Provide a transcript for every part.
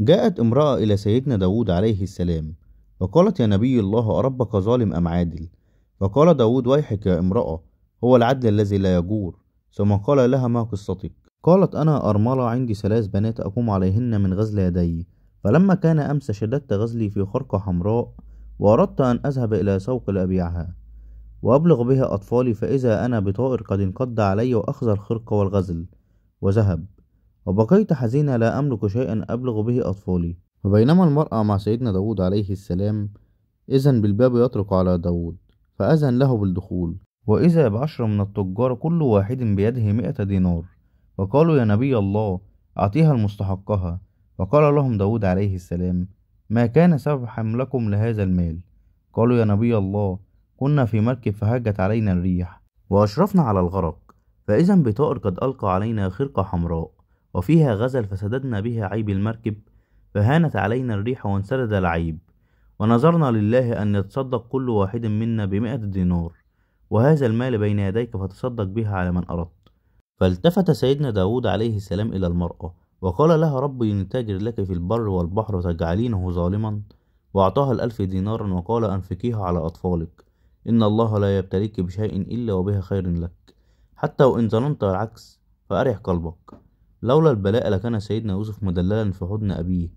جاءت امرأة إلى سيدنا داود عليه السلام فقالت يا نبي الله أربك ظالم أم عادل فقال داود ويحك يا امرأة هو العدل الذي لا يجور ثم قال لها ما قصتك قالت أنا أرملة عندي ثلاث بنات أقوم عليهن من غزل يدي فلما كان أمس شددت غزلي في خرقة حمراء وأردت أن أذهب إلى سوق لأبيعها وأبلغ بها أطفالي فإذا أنا بطائر قد انقض علي وأخذ الخرقة والغزل وذهب وبقيت حزينة لا أملك شيئا أبلغ به أطفالي وبينما المرأة مع سيدنا داود عليه السلام إذن بالباب يطرق على داود فأذن له بالدخول وإذا بعشرة من التجار كل واحد بيده مئة دينار وقالوا يا نبي الله أعطيها المستحقها وقال لهم داود عليه السلام ما كان سبب حملكم لهذا المال قالوا يا نبي الله كنا في مركب فهجت علينا الريح وأشرفنا على الغرق فإذا بطائر قد ألقى علينا خرقة حمراء وفيها غزل فسددنا بها عيب المركب فهانت علينا الريح وانسدد العيب ونظرنا لله أن يتصدق كل واحد منا بمئة دينار وهذا المال بين يديك فتصدق بها على من أردت فالتفت سيدنا داود عليه السلام إلى المرأة وقال لها ربي نتاجر لك في البر والبحر تجعلينه ظالما وأعطاها الألف دينارا وقال أنفقيها على أطفالك إن الله لا يبتليك بشيء إلا وبها خير لك حتى وإن ظننت العكس فأرح قلبك لولا البلاء لكان سيدنا يوسف مدللا في حضن أبيه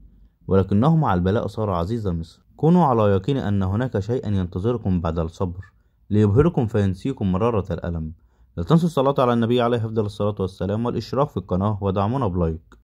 ولكنه مع البلاء صار عزيز مصر كونوا على يقين أن هناك شيئا ينتظركم بعد الصبر ليبهركم فينسيكم مرارة الألم لا تنسوا الصلاة على النبي عليه أفضل الصلاة والسلام والإشتراك في القناة ودعمونا بلايك